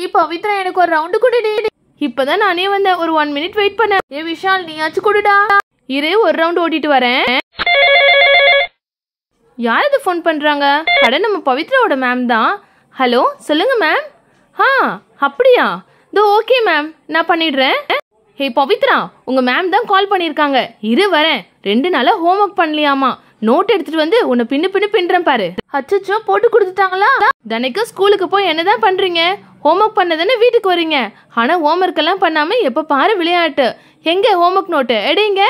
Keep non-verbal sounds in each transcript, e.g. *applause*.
ஹே பவித்ரா எனக்கு ஒரு ரவுண்டு கொடுடி இப்பதான் நானே வந்தேன் ஒரு ஒன் மினிட் வெயிட் பண்ண ஏ விஷால் நீயாச்சும் கொடுடா இரு ஒரு ரவுண்ட் ஓட்டிட்டு வரேன் யார் இது ஃபோன் பண்ணுறாங்க கடை நம்ம பவித்ராவோட மேம் தான் ஹலோ சொல்லுங்க மேம் ஆ அப்படியா இதோ ஓகே மேம் நான் பண்ணிடுறேன் ஹே பவித்ரா உங்கள் மேம் தான் கால் பண்ணியிருக்காங்க இரு வரேன் ரெண்டு நாளாக ஹோம் ஒர்க் பண்ணலையாமா நோட் எடுத்துட்டு வந்து உன்னை பின்னு பின்னு பின்றேன் பாரு அச்சச்சோ போட்டு கொடுத்துட்டாங்களா தினைக்கும் ஸ்கூலுக்கு போய் என்னதான் பண்றீங்க ஹோம்ஒர்க் பண்ணதானே வீட்டுக்கு வரீங்க ஆனா ஹோம்ஒர்க் எல்லாம் பண்ணாம எப்ப பாரு விளையாட்டு எங்க ஹோம்ஒர்க் நோட்டு எடைங்க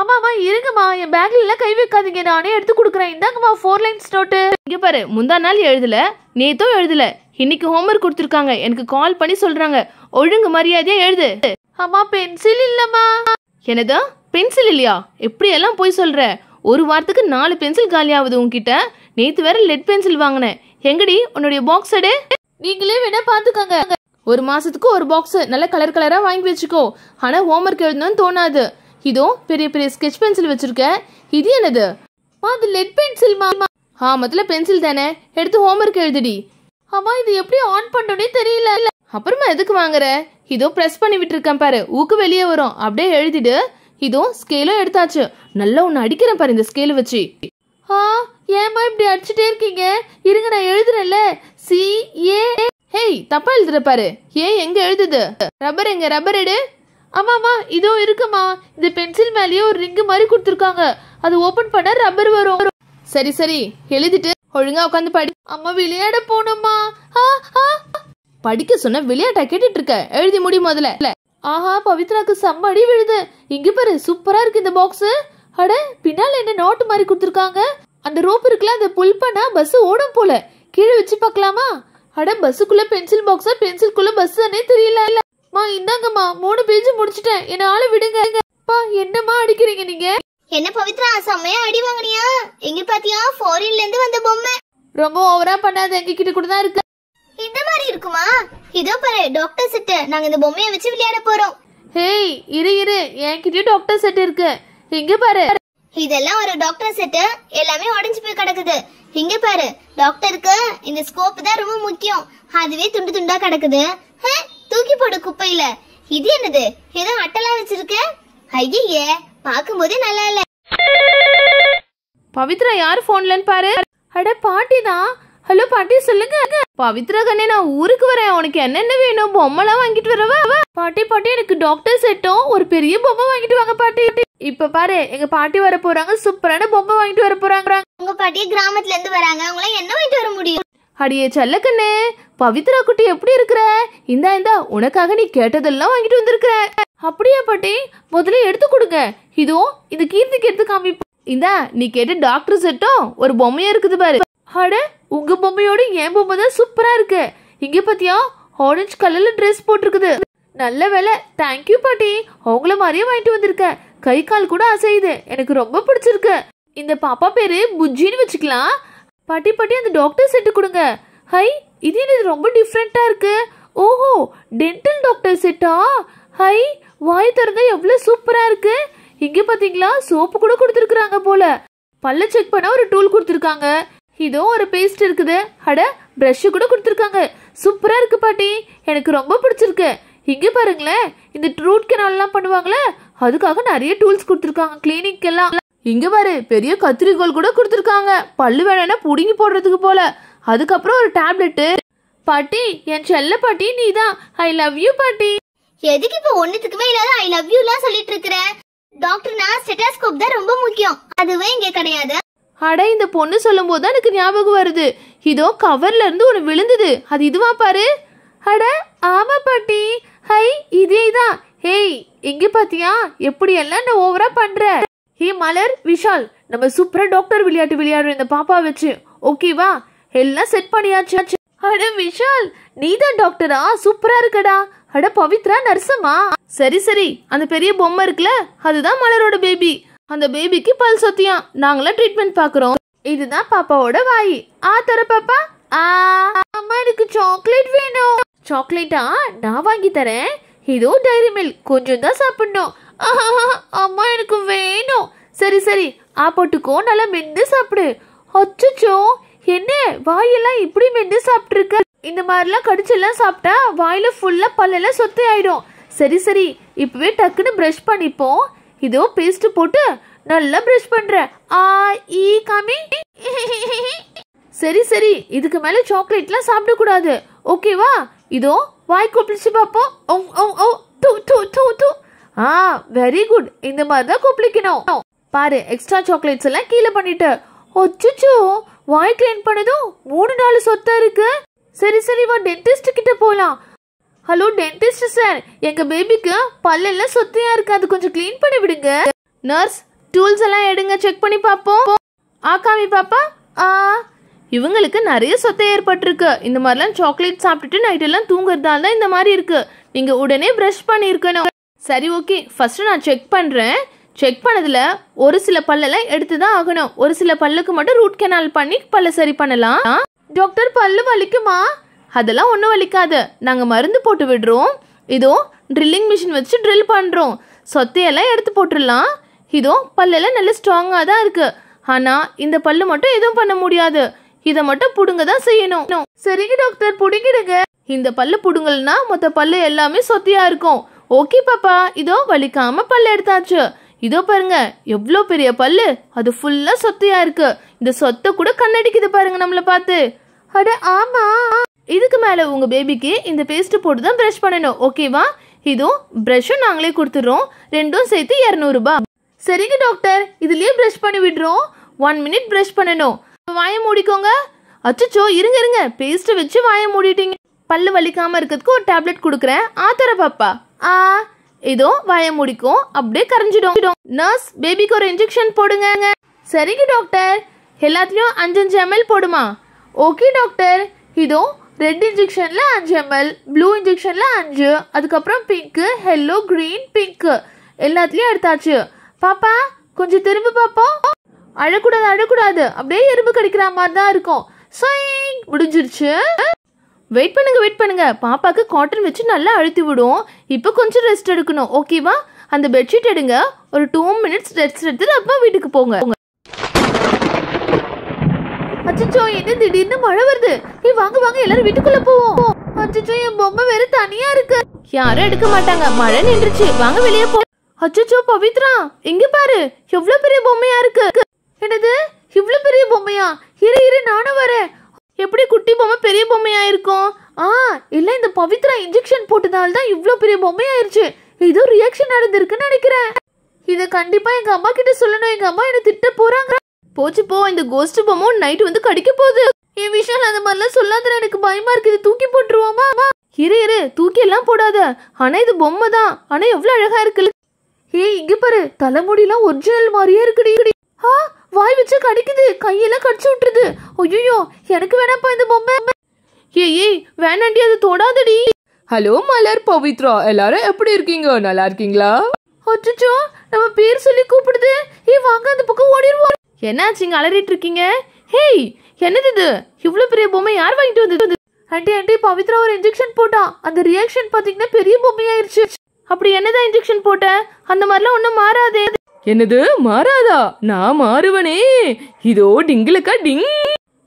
ஆமாமா இருங்கம்மா என் பேக்ல எல்லாம் கை வைக்காதீங்க நானே எடுத்து கொடுக்குறேன் இந்தாங்கம்மா ஃபோர் லைன்ஸ் நோட்டு இங்க பாரு முந்தா நாள் எழுதல நேத்தும் எழுதல இன்னைக்கு ஹோம்ஒர்க் கொடுத்துருக்காங்க எனக்கு கால் பண்ணி சொல்றாங்க ஒழுங்கு மரியாதையா எழுது அம்மா பென்சில் இல்லம்மா என்னதா பென்சில் இல்லையா எப்படி எல்லாம் போய் சொல்ற ஒரு வாரத்துக்கு நாலு பென்சில் காலி ஆகுது உங்ககிட்ட நேற்று வேற லெட் பென்சில் வாங்கினேன் எங்கடி உன்னுடைய பாக்ஸ் எடு நீங்களே வேணா பார்த்துக்கோங்க ஒரு மாசத்துக்கு ஒரு பாக்ஸ் நல்ல கலர் கலராக வாங்கி வச்சுக்கோ ஆனால் ஹோம்ஒர்க் எழுதணும்னு தோணாது இதோ பெரிய பெரிய ஸ்கெச் பென்சில் வச்சிருக்க இது என்னது அது லெட் பென்சில் மாமா ஆ முதல்ல பென்சில் தானே எடுத்து ஹோம்ஒர்க் எழுதுடி அம்மா இது எப்படி ஆன் பண்ணணும் தெரியல அப்புறமா எதுக்கு வாங்குற இதோ ப்ரெஸ் பண்ணி விட்டுருக்கேன் பாரு ஊக்கு வெளியே வரும் அப்படியே எழுதிடு இதோ ஸ்கேலும் எடுத்தாச்சு நல்லா ஒன்று அடிக்கிறேன் பாரு இந்த ஸ்கேல் வச்சு ஆ ஏமா இப்படி அடிச்சுட்டே இருக்கீங்க இருங்க நான் எழுதுறேன்ல சி ஏ ஹேய் தப்பா எழுதுற பாரு ஏ எங்க எழுதுது ரப்பர் எங்க ரப்பர் எடு ஆமாமா இதோ இருக்குமா இந்த பென்சில் மேலேயே ஒரு ரிங்கு மாதிரி கொடுத்துருக்காங்க அது ஓபன் பண்ண ரப்பர் வரும் சரி சரி எழுதிட்டு ஒழுங்கா உட்காந்து படி அம்மா விளையாட போனோமா படிக்க சொன்ன விளையாட்டா கேட்டுட்டு இருக்க எழுதி முடியும் முதல்ல ஆஹா பவித்ராக்கு செம்ம அடி விழுது இங்க பாரு சூப்பரா இருக்கு இந்த பாக்ஸ் அட பின்னால என்ன நோட்டு மாதிரி கொடுத்துருக்காங்க அந்த ரோப் இருக்குல்ல அந்த புல் பண்ணா பஸ் ஓடும் போல கீழே வச்சு பார்க்கலாமா அட பஸ்ஸுக்குள்ள பென்சில் பாக்ஸா பென்சில்குள்ள பஸ் தானே தெரியல மா இந்தாங்கம்மா மூணு பேஜ் முடிச்சிட்டேன் என்னால விடுங்க அப்பா என்னம்மா அடிக்கிறீங்க நீங்க என்ன பவித்ரா செம்மையா அடி வாங்கினியா எங்க பாத்தியா ஃபாரின்ல இருந்து வந்த பொம்மை ரொம்ப ஓவரா பண்ணாத எங்க கிட்ட கூட தான் இருக்கு இந்த மாதிரி இருக்குமா இதோ பாரு டாக்டர் செட் நாங்க இந்த பொம்மையை வச்சு விளையாட போறோம் ஹேய் இரு இரு என்கிட்டயும் டாக்டர் செட் இருக்கு இங்க பாரு இதெல்லாம் ஒரு டாக்டர் செட் எல்லாமே உடைஞ்சு போய் கிடக்குது இங்க பாரு டாக்டருக்கு இந்த ஸ்கோப் தான் ரொம்ப முக்கியம் அதுவே துண்டு துண்டா கிடக்குது தூக்கி போடு குப்பையில இது என்னது ஏதோ அட்டலா வச்சிருக்க ஐயே போதே நல்லா இல்ல பவித்ரா யார் போன்லன்னு பாரு அட பாட்டி தான் ஹலோ பாட்டி சொல்லுங்க பவித்ரா கண்ணே நான் ஊருக்கு வரேன் உனக்கு என்னென்ன வேணும் பொம்மைலாம் வாங்கிட்டு வரவா பாட்டி பாட்டி எனக்கு டாக்டர் செட்டும் ஒரு பெரிய பொம்மை வாங்கிட்டு வாங்க பாட்டி இப்ப பாரு எங்க பாட்டி வர போறாங்க சூப்பரான பொம்மை வாங்கிட்டு வர போறாங்க உங்க பாட்டி கிராமத்துல இருந்து வராங்க அவங்களாம் என்ன வாங்கிட்டு வர முடியும் அடியே செல்லக்கண்ணே பவித்ரா குட்டி எப்படி இருக்கிற இந்தா இந்தா உனக்காக நீ கேட்டதெல்லாம் வாங்கிட்டு வந்திருக்கிற அப்படியா பாட்டி முதல்ல எடுத்து கொடுங்க இதோ இது கீர்த்திக்கு எடுத்து காமிப்போம் இந்தா நீ கேட்ட டாக்டர் செட்டும் ஒரு பொம்மையா இருக்குது பாரு அட உங்கள் பொம்மையோட என் பொம்மை தான் சூப்பராக இருக்கு இங்கே பார்த்தியா ஆரஞ்ச் கலரில் ட்ரெஸ் போட்டிருக்குது நல்ல வேலை தேங்க்யூ பாட்டி அவங்கள மாதிரியே வாங்கிட்டு வந்திருக்க கை கால் கூட அசையுது எனக்கு ரொம்ப பிடிச்சிருக்கு இந்த பாப்பா பேரு புஜ்ஜின்னு வச்சுக்கலாம் பாட்டி பாட்டி அந்த டாக்டர் செட்டு கொடுங்க ஹை இது என்னது ரொம்ப டிஃப்ரெண்ட்டாக இருக்கு ஓஹோ டென்டல் டாக்டர் செட்டா ஹை வாய் திறந்தா எவ்வளோ சூப்பராக இருக்கு இங்கே பார்த்தீங்களா சோப்பு கூட கொடுத்துருக்குறாங்க போல பல்ல செக் பண்ண ஒரு டூல் கொடுத்துருக்காங்க இதோ ஒரு பேஸ்ட் இருக்குது அட ப்ரஷ்ஷு கூட கொடுத்துருக்காங்க சூப்பராக இருக்குது பாட்டி எனக்கு ரொம்ப பிடிச்சிருக்கு இங்கே பாருங்களேன் இந்த ட்ரூட் கெனால்லாம் பண்ணுவாங்களே அதுக்காக நிறைய டூல்ஸ் கொடுத்துருக்காங்க எல்லாம் இங்கே பாரு பெரிய கத்திரிக்கோள் கூட கொடுத்துருக்காங்க பல்லு வேணா புடுங்கி போடுறதுக்கு போல அதுக்கப்புறம் ஒரு டேப்லெட்டு பாட்டி என் செல்ல பாட்டி நீ தான் ஐ லவ் யூ பாட்டி எதுக்கு இப்போ ஒண்ணுத்துக்குமே இல்லாத ஐ லவ் எல்லாம் சொல்லிட்டு இருக்கிற டாக்டர்னா ஸ்டெட்டாஸ்கோப் தான் ரொம்ப முக்கியம் அதுவே இங்கே கிடையாது அட இந்த பொண்ணு சொல்லும்போது தான் எனக்கு ஞாபகம் வருது இதோ கவர்ல இருந்து ஒன்று விழுந்தது அது இதுவா பாரு அட ஆமா பாட்டி ஹை இதே தான் ஹேய் இங்க பாத்தியா எப்படி எல்லாம் நான் ஓவரா பண்ற ஹே மலர் விஷால் நம்ம சூப்பரா டாக்டர் விளையாட்டு விளையாடுற இந்த பாப்பா வச்சு ஓகேவா எல்லாம் செட் பண்ணியாச்சு அட விஷால் நீ தான் டாக்டரா சூப்பரா இருக்கடா அட பவித்ரா நர்சமா சரி சரி அந்த பெரிய பொம்மை இருக்குல்ல அதுதான் மலரோட பேபி அந்த பேபிக்கு பல் சொத்தியம் நாங்களாம் ட்ரீட்மெண்ட் பார்க்குறோம் இதுதான் பாப்பாவோட வாய் ஆ தர பாப்பா ஆ அம்மா எனக்கு சாக்லேட் வேணும் சாக்லேட்டா நான் வாங்கி தரேன் இதோ டைரி மில்க் கொஞ்சம் தான் சாப்பிடணும் *laughs* அம்மா எனக்கு வேணும் சரி சரி ஆ போட்டுக்கோ நல்லா மென்று சாப்பிடு அச்சோ என்ன வாயெல்லாம் இப்படி மென்று சாப்பிட்ருக்க இந்த மாதிரிலாம் கடிச்செல்லாம் சாப்பிட்டா வாயில் ஃபுல்லாக பல்லெல்லாம் சொத்தை ஆயிடும் சரி சரி இப்போவே டக்குன்னு ப்ரஷ் பண்ணிப்போம் இதோ பேஸ்ட் போட்டு நல்லா பிரஷ் பண்ற ஆ இ கமிங் சரி சரி இதுக்கு மேல சாக்லேட்லாம் சாப்பிட கூடாது ஓகேவா இதோ வாய் கொப்பளிச்சு பாப்போம் ஓ ஓ ஓ டு டு டு டு ஆ வெரி குட் இந்த மாதிரி தான் கொப்பளிக்கணும் பாரு எக்ஸ்ட்ரா சாக்லேட்ஸ் எல்லாம் கீழே பண்ணிட்ட ஒச்சுச்சோ வாய் கிளீன் பண்ணதும் மூணு நாலு சொத்தா இருக்கு சரி சரி வா டென்டிஸ்ட் கிட்ட போலாம் ஹலோ டென்டிஸ்ட் சார் எங்கள் பேபிக்கு பல்லெல்லாம் சுத்தியாக இருக்காது அது கொஞ்சம் க்ளீன் பண்ணி விடுங்க நர்ஸ் டூல்ஸ் எல்லாம் எடுங்க செக் பண்ணி பார்ப்போம் ஆக்காமி பாப்பா ஆ இவங்களுக்கு நிறைய சொத்தை ஏற்பட்டிருக்கு இந்த மாதிரிலாம் சாக்லேட் சாப்பிட்டுட்டு நைட்டெல்லாம் தூங்குறதால தான் இந்த மாதிரி இருக்கு நீங்கள் உடனே ப்ரஷ் பண்ணியிருக்கணும் சரி ஓகே ஃபர்ஸ்ட் நான் செக் பண்ணுறேன் செக் பண்ணதில் ஒரு சில பல்லெல்லாம் எடுத்து தான் ஆகணும் ஒரு சில பல்லுக்கு மட்டும் ரூட் கெனால் பண்ணி பல்ல சரி பண்ணலாம் டாக்டர் பல்லு வலிக்குமா அதெல்லாம் ஒன்றும் வலிக்காது நாங்கள் மருந்து போட்டு விடுறோம் இதோ ட்ரில்லிங் மிஷின் வச்சு ட்ரில் பண்ணுறோம் சொத்தையெல்லாம் எடுத்து போட்டுடலாம் இதோ பல்லெல்லாம் நல்ல ஸ்ட்ராங்காக தான் இருக்குது ஆனால் இந்த பல்லு மட்டும் எதுவும் பண்ண முடியாது இதை மட்டும் புடுங்க தான் செய்யணும் சரிங்க டாக்டர் பிடுங்கிடுங்க இந்த பல் புடுங்கல்னா மொத்த பல் எல்லாமே சொத்தியா இருக்கும் ஓகே பாப்பா இதோ வலிக்காம பல் எடுத்தாச்சு இதோ பாருங்க எவ்வளோ பெரிய பல்லு அது ஃபுல்லா சொத்தையா இருக்கு இந்த சொத்தை கூட கண்ணடிக்குது பாருங்க நம்மளை பார்த்து அட ஆமா இதுக்கு மேலே உங்கள் பேபிக்கு இந்த பேஸ்ட்டு போட்டு தான் ப்ரெஷ் பண்ணணும் ஓகேவா இதுவும் ப்ரெஷ்ஷும் நாங்களே கொடுத்துட்றோம் ரெண்டும் சேர்த்து இரநூறுபா சரிங்க டாக்டர் இதுலேயே ப்ரெஷ் பண்ணி விடுறோம் ஒன் மினிட் ப்ரெஷ் பண்ணணும் வாயை மூடிக்கோங்க அச்சோ இருங்க இருங்க பேஸ்ட்டை வச்சு வாயை மூடிட்டீங்க பல்லு வலிக்காமல் இருக்கிறதுக்கு ஒரு டேப்லெட் கொடுக்குறேன் ஆத்தர பாப்பா ஆ இதோ வாயை முடிக்கும் அப்படியே கரைஞ்சிடும் நர்ஸ் பேபிக்கு ஒரு இன்ஜெக்ஷன் போடுங்க சரிங்க டாக்டர் எல்லாத்துலேயும் அஞ்சஞ்சு எம்எல் போடுமா ஓகே டாக்டர் இதோ ரெட் இன்ஜெக்ஷனில் அஞ்சு எம்எல் ப்ளூ இன்ஜெக்ஷனில் அஞ்சு அதுக்கப்புறம் பிங்க்கு ஹெல்லோ க்ரீன் பிங்க்கு எல்லாத்துலேயும் எடுத்தாச்சு பாப்பா கொஞ்சம் திரும்ப பார்ப்போம் அழக்கூடாது அழக்கூடாது அப்படியே எறும்பு கடிக்கிற மாதிரி தான் இருக்கும் சொயிங் முடிஞ்சிருச்சு வெயிட் பண்ணுங்க வெயிட் பண்ணுங்க பாப்பாக்கு காட்டன் வச்சு நல்லா அழுத்தி விடுவோம் இப்போ கொஞ்சம் ரெஸ்ட் எடுக்கணும் ஓகேவா அந்த பெட்ஷீட் எடுங்க ஒரு டூ மினிட்ஸ் ரெஸ்ட் எடுத்துட்டு அப்போ வீட்டுக்கு போங்க அச்சோ என்ன திடீர்னு மழை வருது நீ வாங்க வாங்க எல்லாரும் வீட்டுக்குள்ள போவோம் அச்சோ என் பொம்மை வேற தனியா இருக்கு யாரும் எடுக்க மாட்டாங்க மழை நின்றுச்சு வாங்க வெளியே போ அச்சோ பவித்ரா இங்க பாரு எவ்வளவு பெரிய பொம்மையா இருக்கு என்னது இவ்வளவு பெரிய பொம்மையா இரு இரு நானும் வரேன் எப்படி குட்டி பொம்மை பெரிய பொம்மையா இருக்கும் ஆ இல்ல இந்த பவித்ரா இன்ஜெக்ஷன் போட்டதால தான் இவ்வளோ பெரிய பொம்மையாயிருச்சு ஏதோ ரியாக்ஷன் நடந்திருக்குன்னு நினைக்கிறேன் இதை கண்டிப்பா எங்க அம்மா கிட்ட சொல்லணும் எங்க அம்மா என்ன திட்ட போறாங்க போச்சு போ இந்த கோஸ்ட் பொம்மோ நைட்டு வந்து கடிக்க போகுது என் விஷயம் அந்த மாதிரிலாம் சொல்லாத எனக்கு பயமா இருக்குது தூக்கி போட்டுருவோமா இரு இரு தூக்கி எல்லாம் போடாத ஆனா இது பொம்மை தான் ஆனா எவ்வளவு அழகா இருக்குல்ல ஏய் இங்க பாரு தலைமுடிலாம் ஒரிஜினல் மாதிரியே இருக்குடி ஆ வாய் வச்சு கடிக்குது கையெல்லாம் கடிச்சு விட்டுருது ஐயோ எனக்கு வேணாப்பா இந்த பொம்மை ஏய் ஏய் வேணாண்டி அது தொடாதடி ஹலோ மலர் பவித்ரா எல்லாரும் எப்படி இருக்கீங்க நல்லா இருக்கீங்களா அச்சோ நம்ம பேர் சொல்லி கூப்பிடுது ஏய் வாங்க அந்த பக்கம் ஓடிடுவோம் என்னாச்சுங்க அலறிட்டு இருக்கீங்க ஹேய் என்னது இது இவ்வளோ பெரிய பொம்மை யார் வாங்கிட்டு வந்தது ஆண்டி ஆண்டி பவித்ரா ஒரு இன்ஜெக்ஷன் போட்டா அந்த ரியாக்ஷன் பார்த்தீங்கன்னா பெரிய பொம்மையாயிருச்சு அப்படி என்னதான் இன்ஜெக்ஷன் போட்ட அந்த மாதிரிலாம் ஒன்றும் மாறாதே என்னது மாறாதா நான் மாறுவனே இதோ டிங்கிலக்கா டிங்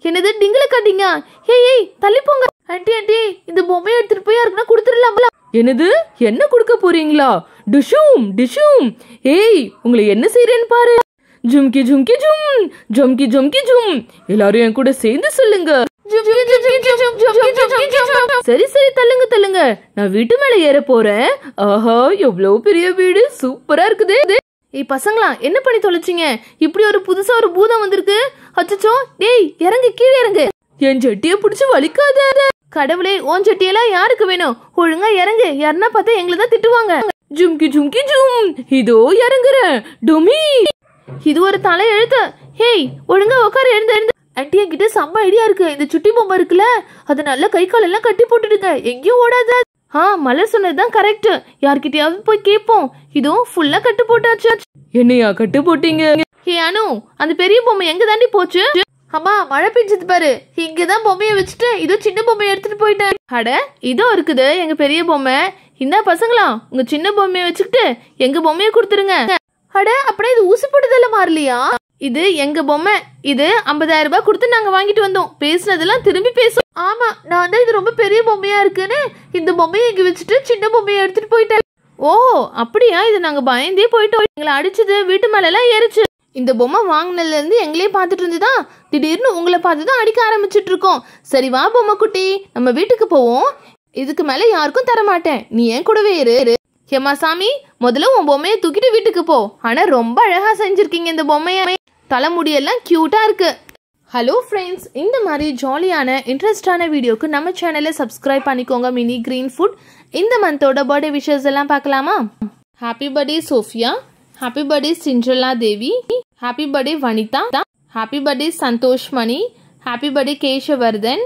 என்னது டிங்கிலக்கா டிங்கா ஹேய் ஏய் தள்ளி போங்க ஆண்டி ஆண்டி இந்த பொம்மையை எடுத்துட்டு போய் யாருக்குன்னா போல என்னது என்ன கொடுக்க போறீங்களா டிஷூம் டிஷூம் ஏய் உங்களை என்ன செய்யறேன்னு பாரு ஜும்கி ஜும்கி ஜும் ஜும்கி ஜும்கி ஜும் எல்லாரும் என் கூட சேர்ந்து சொல்லுங்க சரி சரி தள்ளுங்க தள்ளுங்க நான் வீட்டு மேல ஏற போறேன் ஆஹா எவ்வளவு பெரிய வீடு சூப்பரா இருக்குது ஏய் பசங்களா என்ன பண்ணி தொலைச்சிங்க இப்படி ஒரு புதுசா ஒரு பூதம் வந்திருக்கு அச்சச்சோ டேய் இறங்கு கீழே இறங்கு என் ஜட்டிய புடிச்சு வலிக்காத கடவுளே ஓன் ஜட்டியெல்லாம் யாருக்கு வேணும் ஒழுங்கா இறங்கு யாருன்னா பார்த்தா எங்களை தான் திட்டுவாங்க ஜும்கி ஜும்கி ஜும் இதோ இறங்குறேன் டொமி இது ஒரு தலை எழுத்து ஹேய் ஒழுங்கா உட்கார எழுந்து எழுந்து ஆன்டி என்கிட்ட செம்ம ஐடியா இருக்கு இந்த சுட்டி பொம்மை இருக்குல்ல அதை நல்லா கை கால் எல்லாம் கட்டி போட்டுடுங்க எங்கேயும் ஓடாத ஆ மலர் சொன்னதுதான் கரெக்ட் யார்கிட்டயாவது போய் கேட்போம் இதுவும் ஃபுல்லா கட்டு போட்டாச்சு என்னையா கட்டு போட்டீங்க ஹே அனு அந்த பெரிய பொம்மை எங்க தாண்டி போச்சு அம்மா மழை பெஞ்சது பாரு இங்கதான் பொம்மையை வச்சுட்டு இதோ சின்ன பொம்மையை எடுத்துட்டு போயிட்டேன் அட இதோ இருக்குது எங்க பெரிய பொம்மை இந்த பசங்களா உங்க சின்ன பொம்மையை வச்சுக்கிட்டு எங்க பொம்மையை கொடுத்துருங்க அட அப்படியே இது ஊசுப்படுதல மாறலையா இது எங்க பொம்மை இது ஐம்பதாயிரம் ரூபாய் கொடுத்து நாங்க வாங்கிட்டு வந்தோம் பேசினதெல்லாம் திரும்பி பேசும் ஆமா நான் தான் இது ரொம்ப பெரிய பொம்மையா இருக்குன்னு இந்த பொம்மையை இங்க வச்சுட்டு சின்ன பொம்மையை எடுத்துட்டு போயிட்டேன் ஓ அப்படியா இது நாங்க பயந்தே போயிட்டோம் எங்களை அடிச்சது வீட்டு மேல எல்லாம் ஏறிச்சு இந்த பொம்மை வாங்கினதுல இருந்து எங்களையே பார்த்துட்டு இருந்துதா திடீர்னு உங்களை பார்த்து தான் அடிக்க ஆரம்பிச்சிட்டு இருக்கோம் சரி வா பொம்மை குட்டி நம்ம வீட்டுக்கு போவோம் இதுக்கு மேல யாருக்கும் தர மாட்டேன் நீ ஏன் கூடவே இரு சாமி முதல்ல உன் பொம்மையை தூக்கிட்டு வீட்டுக்கு போ ஆனால் ரொம்ப அழகாக செஞ்சுருக்கீங்க இந்த பொம்மையை தலைமுடியெல்லாம் க்யூட்டாக இருக்கு ஹலோ ஃப்ரெண்ட்ஸ் இந்த மாதிரி ஜாலியான இன்ட்ரெஸ்டான வீடியோக்கு நம்ம சேனலை சப்ஸ்கிரைப் பண்ணிக்கோங்க மினி கிரீன் ஃபுட் இந்த மந்தோட பர்த்டே விஷஸ் எல்லாம் பார்க்கலாமா happy birthday Sophia happy birthday Cinderella Devi happy birthday Vanitha happy birthday Santhosh Mani happy birthday Keshavardhan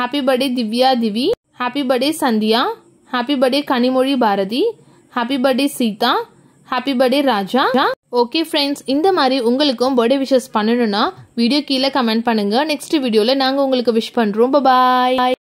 happy birthday Divya Divi happy birthday Sandhya happy birthday Kanimozhi Bharathi happy birthday Seetha happy birthday Raja okay friends இந்த மாதிரி உங்களுக்கும் பர்த்டே விஷஸ் பண்ணணும்னா video கீழே comment பண்ணுங்க next வீடியோவில் நாங்கள் உங்களுக்கு விஷ் பண்ணுறோம் பாய்